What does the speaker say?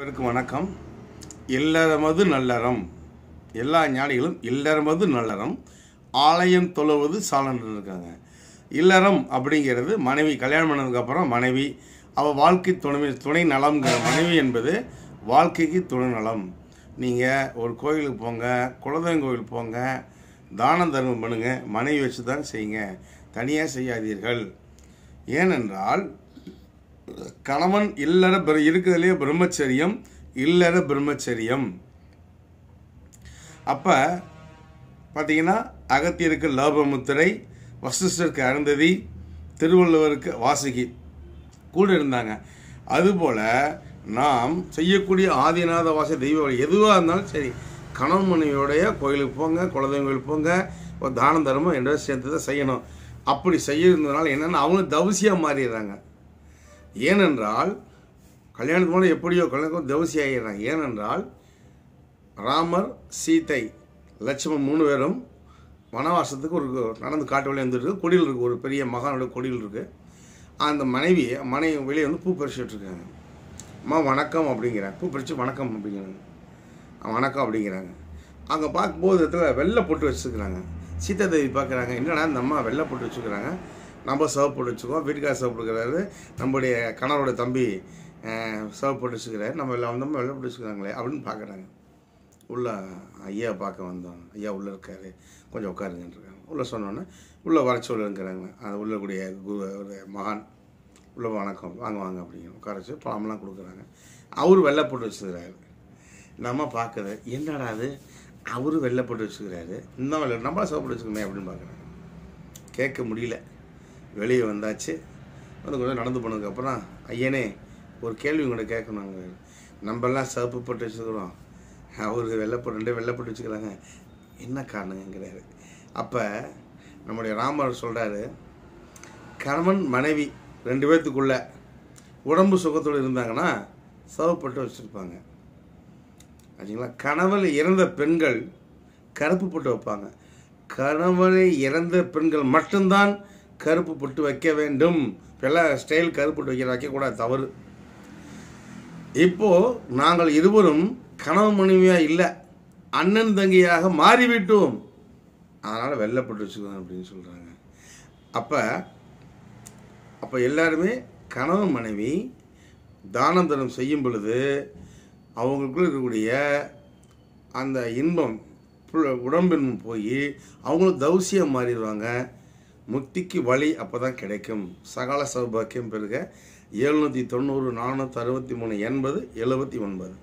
அனைவருக்கும் வணக்கம் இல்லறமது நல்லறம் எல்லா ஞானிகளும் இல்லறமது நல்லறம் ஆலயம் தொழுவது சாலன்று இருக்காங்க இல்லறம் அப்படிங்கிறது மனைவி கல்யாணம் பண்ணதுக்கப்புறம் மனைவி அவள் வாழ்க்கை துணை துணை நலம்ங்கிற மனைவி என்பது வாழ்க்கைக்கு துணை நலம் நீங்கள் ஒரு கோயிலுக்கு போங்க குலதெய்வம் கோயிலுக்கு போங்க தானம் தர்மம் பண்ணுங்கள் மனைவி வச்சு தான் செய்யுங்க தனியாக செய்யாதீர்கள் ஏனென்றால் கணவன் இல்லற இருக்கிறதுலேயே பிரம்மச்சரியம் இல்லற பிரம்மச்சரியம் அப்போ பார்த்தீங்கன்னா அகத்தியருக்கு லோபமுத்திரை வசிஷ்டருக்கு அருந்ததி திருவள்ளுவருக்கு வாசுகி கூட இருந்தாங்க அதுபோல் நாம் செய்யக்கூடிய ஆதிநாத வாச தெய்வ வழி எதுவாக இருந்தாலும் சரி கணவன் மனைவியோடைய கோயிலுக்கு போங்க குலதெய்வங்களுக்கு போங்க ஒரு தானம் தர்மம் என்ற சேர்த்து தான் செய்யணும் அப்படி செய்யறதுனால என்னென்னா அவங்களும் தவசியாக மாறிடுறாங்க ஏனென்றால் கல்யாணத்து மூலம் எப்படியோ கல்யாணம் தவசி ஆகிடுறாங்க ஏனென்றால் ராமர் சீத்தை லட்சுமன் மூணு பேரும் வனவாசத்துக்கு ஒரு நடந்து காட்டு வழியாக வந்துருக்கு கொடியில் இருக்குது ஒரு பெரிய மகானுடைய கொடியில் இருக்குது அந்த மனைவி மனை வெளியே வந்து பூ பறிச்சுட்ருக்காங்க அம்மா வணக்கம் அப்படிங்கிறாங்க பூ பறித்து வணக்கம் அப்படிங்கிறாங்க வணக்கம் அப்படிங்கிறாங்க அங்கே பார்க்கும்போது இடத்துல வெள்ளை போட்டு வச்சுருக்குறாங்க சீதா தேவி பார்க்குறாங்க என்னடா இந்த அம்மா வெள்ளை போட்டு வச்சுருக்குறாங்க நம்ம சர்வ் போட்டு வச்சுக்கோம் வீட்டுக்காக சர்வ் கொடுக்குறாரு நம்மளுடைய கணவரோட தம்பி சர்வ் போட்டு வச்சுக்கிறாரு நம்ம எல்லாம் வந்தோம் வெளில போட்டு வச்சுக்கிறாங்களே அப்படின்னு பார்க்குறாங்க உள்ளே ஐயா பார்க்க வந்தோம் ஐயா உள்ளே இருக்கார் கொஞ்சம் உட்காருங்கன்றிருக்காங்க உள்ளே சொன்னோன்னே உள்ளே வர அது அந்த உள்ளக்கூடிய குரு ஒரு மகான் உள்ள வணக்கம் வாங்க வாங்க அப்படிங்கிற உட்கார வச்சு பழம்லாம் கொடுக்குறாங்க அவர் வெள்ளை போட்டு வச்சுக்கிறாரு நம்ம பார்க்குறது என்னடா அது அவரும் வெள்ளை போட்டு வச்சுக்கிறாரு இன்னும் வெள்ளை நம்மளா சாப்பிட்டு வச்சுக்கணுமே அப்படின்னு பார்க்குறாங்க கேட்க முடியல வெளியே வந்தாச்சு வந்து கொஞ்சம் நடந்து போனதுக்கப்புறம் ஐயனே ஒரு கேள்வி உங்கள்கிட்ட கேட்கணும் அவங்க நம்மெல்லாம் சவப்பு போட்டு வச்சுக்கிறோம் அவர் போட்டு ரெண்டு வெள்ளைப்பட்டு வச்சுக்கிறாங்க என்ன காரணங்கிறாரு அப்போ நம்முடைய ராமர் சொல்கிறாரு கணவன் மனைவி ரெண்டு பேர்த்துக்குள்ளே உடம்பு சுகத்தோடு இருந்தாங்கன்னா சவப்பட்டு வச்சுருப்பாங்க ஆச்சுங்களா கணவன் இறந்த பெண்கள் கருப்பு போட்டு வைப்பாங்க கணவனை இறந்த பெண்கள் மட்டும்தான் கருப்பு போட்டு வைக்க வேண்டும் எல்லாம் ஸ்டைல் கருப்பு போட்டு வைக்கிற வைக்கக்கூடாது தவறு இப்போது நாங்கள் இருவரும் கணவன் மனைவியாக இல்லை அண்ணன் தங்கியாக மாறிவிட்டோம் அதனால் வெள்ளப்பட்டு வச்சுக்கோங்க அப்படின்னு சொல்கிறாங்க அப்போ அப்போ எல்லாருமே கணவன் மனைவி தானம் தனம் செய்யும் பொழுது அவங்களுக்குள்ள இருக்கக்கூடிய அந்த இன்பம் உடம்பின்பம் போய் அவங்களும் தௌசியம் மாறிடுவாங்க முக்திக்கு வழி அப்போ தான் கிடைக்கும் சகல சௌபாக்கியம் பெருக எழுநூற்றி தொண்ணூறு நானூற்றி அறுபத்தி மூணு எண்பது எழுபத்தி ஒன்பது